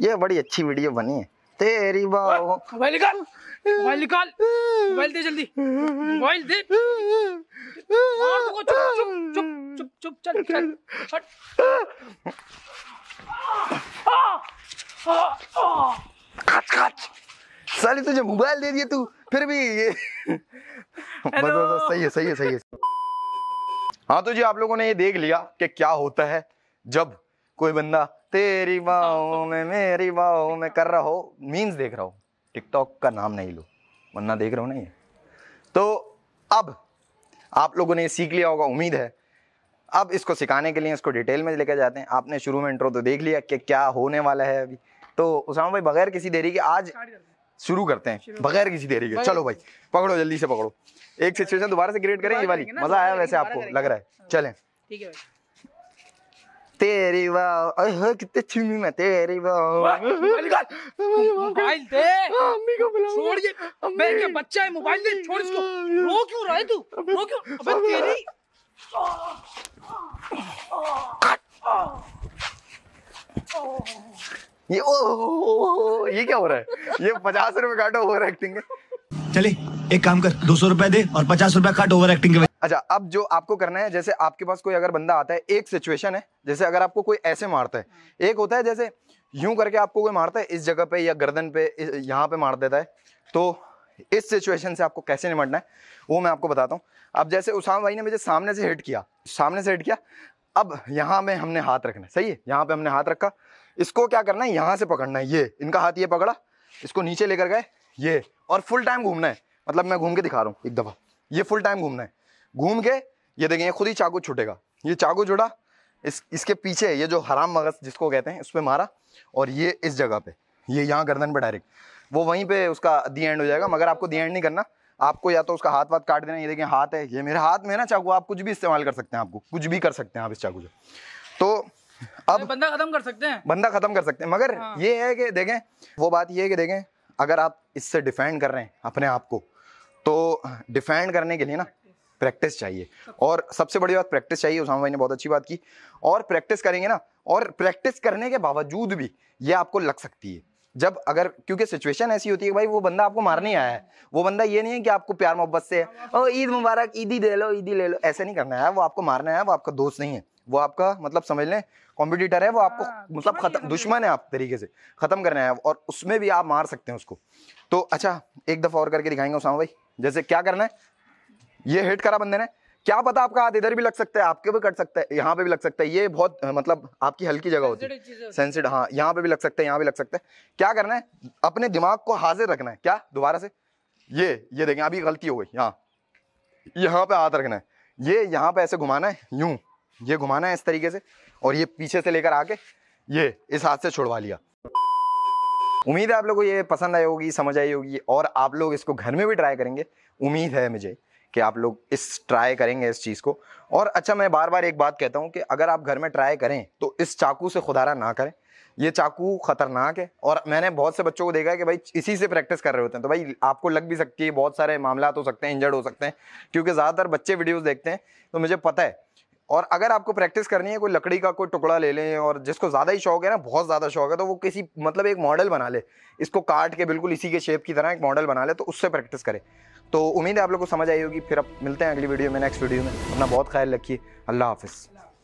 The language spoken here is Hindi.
ये बड़ी अच्छी वीडियो बनी है तेरी मोबाइल निकाल मोबाइल निकाल मोबाइल दे जल्दी मोबाइल दे तो चुप चुप चुप चुप चुप चल चल साली तुझे मोबाइल दे दिया तू फिर भी ये बस बस सही है सही है सही है हाँ तो जी आप लोगों ने ये देख लिया कि क्या होता है जब कोई बंदा तेरी बाहों में मेरी बाहों में कर रहा हो मीन्स देख रहा हो टिकटॉक का नाम नहीं लो वरना देख रहा हो नहीं तो अब आप लोगों ने ये सीख लिया होगा उम्मीद है अब इसको सिखाने के लिए इसको डिटेल में लेकर जाते हैं आपने शुरू में इंट्रो तो देख लिया कि क्या होने वाला है अभी तो उसामा भाई बगैर किसी देरी के आज शुरू करते हैं बगैर किसी देरी के चलो भाई पकड़ो जल्दी से पकड़ो एक सिचुएशन दोबारा से क्रिएट करें ये वाली मजा आया वैसे आपको लग रहा है चलें ठीक है तेरी वाह अरे कितने छिमी मैं तेरी वाह मोबाइल दे मम्मी को बुला छोड़ ये मेरे क्या बच्चा है मोबाइल दे छोड़ इसको रो क्यों रहा है तू रो क्यों अबे तेरी कट ये ओ, ओ ये क्या हो रहा है ये पचास रुपए काटो ओवर एक्टिंग है चले एक काम कर दो सौ रुपए दे और पचास रुपए काट ओवर एक्टिंग के अच्छा अब जो आपको करना है जैसे आपके पास कोई अगर बंदा आता है एक सिचुएशन है जैसे अगर आपको कोई ऐसे मारता है एक होता है जैसे यूं करके आपको कोई मारता है इस जगह पे या गर्दन पे यहाँ पे मार देता है तो इस सिचुएशन से आपको कैसे निमटना है वो मैं आपको बताता हूँ अब जैसे उसाम भाई ने मुझे सामने से हिट किया सामने से हिट किया अब यहाँ में हमने हाथ रखना है सही है यहाँ पे हमने हाथ रखा इसको क्या करना है यहाँ से पकड़ना है ये इनका हाथ ये पकड़ा इसको नीचे लेकर गए ये और फुल टाइम घूमना है मतलब मैं घूम के दिखा रहा हूँ एक दफ़ा ये फुल टाइम घूमना है घूम के ये देखें खुद ही चाकू छुटेगा ये चाकू जुड़ा इस इसके पीछे ये जो हराम मगज जिसको कहते हैं उस पर मारा और ये इस जगह पे ये यहाँ गर्दन पे डायरेक्ट वो वहीं पे उसका दी एंड हो जाएगा मगर आपको दी एंड नहीं करना आपको या तो उसका हाथ वाथ काट देना ये देखें हाथ है ये मेरे हाथ में है ना चाकू आप कुछ भी इस्तेमाल कर सकते हैं आपको कुछ भी कर सकते हैं आप इस चाकू से तो अब बंदा खत्म कर सकते हैं बंदा खत्म कर सकते हैं मगर हाँ। ये है कि देखें वो बात ये है कि देखें अगर आप इससे डिफेंड कर रहे हैं अपने आप को तो डिफेंड करने के लिए ना प्रैक्टिस चाहिए और सबसे बड़ी बात प्रैक्टिस चाहिए उसामा भाई ने बहुत अच्छी बात की और प्रैक्टिस करेंगे ना और प्रैक्टिस करने के बावजूद भी ये आपको लग सकती है जब अगर क्योंकि सिचुएशन ऐसी होती है भाई वो बंदा आपको मारने आया है वो बंदा ये नहीं है कि आपको प्यार मोहब्बत से ओ ईद मुबारक ईदी दे लो ईदी ले लो ऐसे नहीं करना है वो आपको मारना है वो आपका दोस्त नहीं है वो आपका मतलब समझ लें कॉम्पिटिटर है वो आपको हाँ, मतलब खत्म दुश्मन है आप तरीके से ख़त्म करने है और उसमें भी आप मार सकते हैं उसको तो अच्छा एक दफ़ा और करके दिखाएंगे उसामा भाई जैसे क्या करना है ये हिट करा बंदे ने क्या पता आपका हाथ इधर भी लग सकता है आपके भी कट सकता है यहाँ पे भी लग सकता है ये बहुत मतलब आपकी हल्की जगह होती है हाँ यहाँ पे भी लग सकता है यहाँ भी लग सकता है क्या करना है अपने दिमाग को हाजिर रखना है क्या दोबारा से ये ये देखें अभी गलती हो गई यहाँ यहाँ पे हाथ रखना है ये यहाँ पे ऐसे घुमाना है यूं ये घुमाना है इस तरीके से और ये पीछे से लेकर आके ये इस हाथ से छुड़वा लिया उम्मीद है आप लोगों को ये पसंद आई होगी समझ आई होगी और आप लोग इसको घर में भी ट्राई करेंगे उम्मीद है मुझे कि आप लोग इस ट्राई करेंगे इस चीज़ को और अच्छा मैं बार बार एक बात कहता हूँ कि अगर आप घर में ट्राई करें तो इस चाकू से खुदारा ना करें ये चाकू ख़तरनाक है और मैंने बहुत से बच्चों को देखा है कि भाई इसी से प्रैक्टिस कर रहे होते हैं तो भाई आपको लग भी सकती है बहुत सारे मामला हो सकते हैं इंजर्ड हो सकते हैं क्योंकि ज़्यादातर बच्चे वीडियोज़ देखते हैं तो मुझे पता है और अगर आपको प्रैक्टिस करनी है कोई लकड़ी का कोई टुकड़ा ले लें और जिसको ज़्यादा ही शौक है ना बहुत ज़्यादा शौक है तो वो किसी मतलब एक मॉडल बना ले इसको काट के बिल्कुल इसी के शेप की तरह एक मॉडल बना ले तो उससे प्रैक्टिस करें तो उम्मीद है आप लोग को समझ आई होगी फिर आप मिलते हैं अगली वीडियो में नेक्स्ट वीडियो में अपना बहुत ख्याल रखिए अल्लाह हाफिज़